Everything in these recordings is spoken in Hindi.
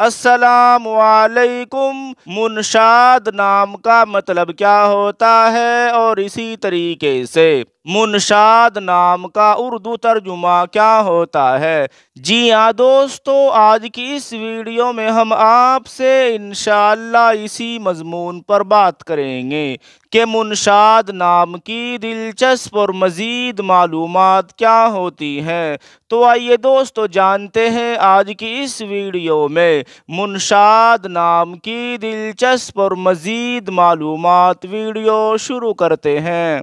वालेकुम मुनशाद नाम का मतलब क्या होता है और इसी तरीके से मुनशाद नाम का उर्दू तर्जुमा क्या होता है जी हाँ दोस्तों आज की इस वीडियो में हम आपसे इन इसी मजमून पर बात करेंगे कि मुनशाद नाम की दिलचस्प और मज़ीद मालूम क्या होती हैं तो आइए दोस्तों जानते हैं आज की इस वीडियो में मुनशाद नाम की दिलचस्प और मज़ीद मालूम वीडियो शुरू करते हैं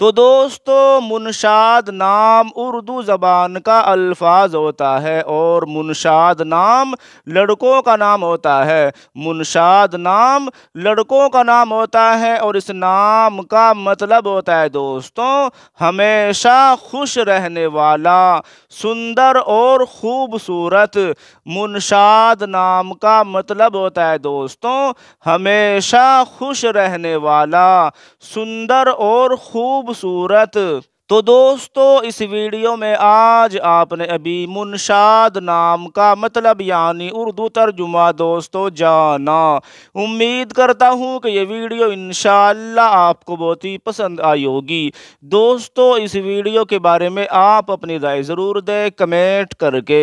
तो दोस्तों मुनशाद नाम उर्दू ज़बान का अल्फाज होता है और मुनशाद नाम लड़कों का नाम होता है मुनशाद नाम लड़कों का नाम होता है और इस नाम का मतलब होता है दोस्तों हमेशा खुश रहने वाला सुंदर और ख़ूबसूरत मुनशाद नाम का मतलब होता है दोस्तों हमेशा खुश रहने वाला सुंदर और खूब खूबसूरत तो दोस्तों इस वीडियो में आज आपने अभी मुनशाद नाम का मतलब यानी उर्दू तर्जुमा दोस्तों जाना उम्मीद करता हूँ कि ये वीडियो इन आपको बहुत ही पसंद आई होगी दोस्तों इस वीडियो के बारे में आप अपनी राय ज़रूर दें कमेंट करके